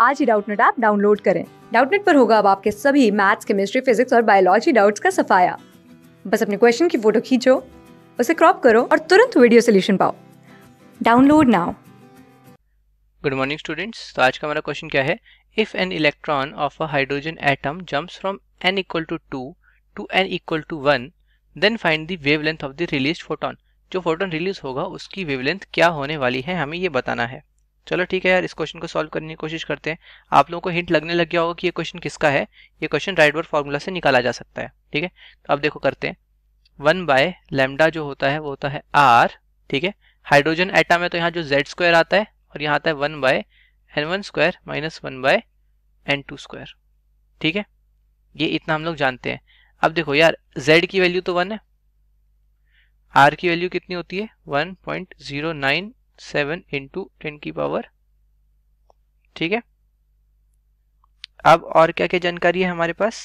आज ही Doubtnut app download करें डाउटनेट पर होगा अब आपके सभी मैथ्स केमिस्ट्री फिजिक्स और बायोलॉजी डाउट्स का सफाया बस अपने क्वेश्चन की फोटो खींचो उसे क्रॉप करो और तुरंत वीडियो सोल्यूशन पाओ download now good morning students तो आज का हमारा क्वेश्चन क्या है if an electron of a hydrogen atom jumps from n equal to two to n equal to one then find the wavelength of the release photon जो photon release होगा उसकी wavelength क्या होने वाली है हमें ये बताना है चलो ठीक है यार इस क्वेश्चन को सॉल्व करने की कोशिश करते हैं आप लोगों को हिंट लगने लग गया होगा कि ये क्वेश्चन किसका है ये क्वेश्चन राइडवर्ड फार्मूला से निकाला जा सकता है ठीक है तो अब देखो करते हैं वन बाय लेमडा जो होता है वो होता है आर ठीक है हाइड्रोजन एटम है तो यहाँ जो जेड स्क्वायर आता है और यहाँ आता है one by n one square minus one by n two square ठीक है ये इतना हम लोग जानते हैं अब देखो यार जेड की वैल्यू तो वन है आर की वैल्यू कितनी होती है one point zero nine seven into ten की पावर ठीक है अब और क्या क्या जानकारी है हमारे पास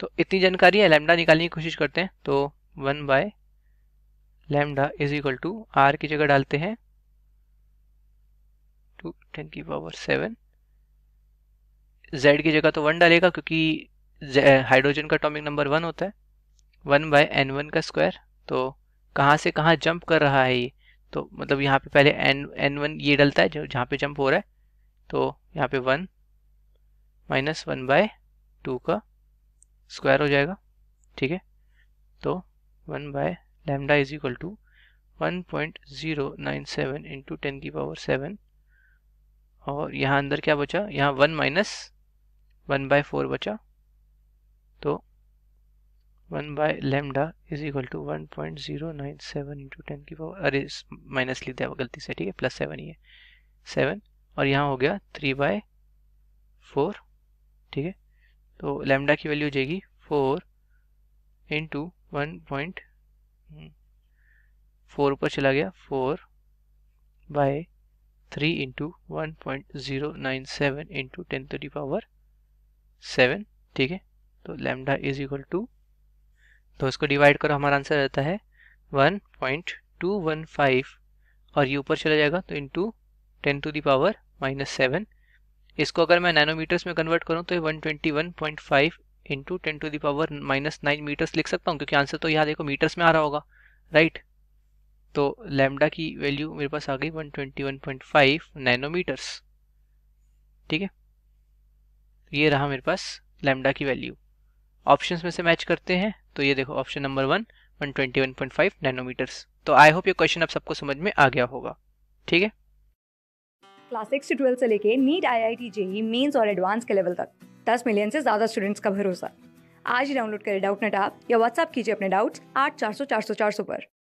तो इतनी जानकारी है लैमडा निकालने की कोशिश करते हैं तो one by lambda is equal to R की जगह डालते हैं टू टेन की पावर सेवन जेड की जगह तो वन डालेगा क्योंकि हाइड्रोजन का अटोमिक नंबर वन होता है वन बाय एन वन का स्क्वायर तो कहाँ से कहाँ जंप कर रहा है ये तो मतलब यहाँ पे पहले एन एन वन ये डलता है जो जहाँ पे जंप हो रहा है तो यहाँ पे one minus one by two का स्क्वायर हो जाएगा ठीक है तो one by lambda is equal to one point zero nine seven into ten की पावर सेवन और यहाँ अंदर क्या बचा यहाँ one minus one by four बचा तो one by lambda is equal to one point zero nine seven into ten की पावर अरे माइनस लिख दिया गलती से ठीक है प्लस सेवन ही है सेवन और यहाँ हो गया थ्री बाय फोर ठीक है तो लेमडा की वैल्यू हो जाएगी four into one point hmm, four ऊपर चला गया four by three into one point zero nine seven into ten to the power seven ठीक है तो लेमडा इज इक्वल टू तो इसको डिवाइड करो हमारा आंसर रहता है one point two one five और ये ऊपर चला जाएगा तो to ten to the power minus seven इसको अगर मैं नैनोमीटर्स में कन्वर्ट करूँ तो one twenty one point five into ten to the power minus nine metres लिख सकता हूँ क्योंकि आंसर तो यहाँ देखो मीटर्स में आ रहा होगा राइट तो लैमडा की वैल्यू मेरे पास आ गई one twenty one point five nanometres ठीक है ये रहा मेरे पास लैमडा की वैल्यू ऑप्शंस में से मैच करते हैं तो ये देखो ऑप्शन नंबर वन 121.5 नैनोमीटर्स तो आई होप ये क्वेश्चन अब सबको समझ में आ गया होगा ठीक है क्लास सिक्स से ट्वेल्थ से लेके NEET I I T JEE mains और एडवांस के लेवल तक दस मिलियन से ज़्यादा स्टूडेंट्स का भरोसा आज ही डाउनलोड करें डाउट नेट ऐप या व्हाट्सअप कीजिए अपने डाउट्स आठ चार सौ चार सौ चार सौ पर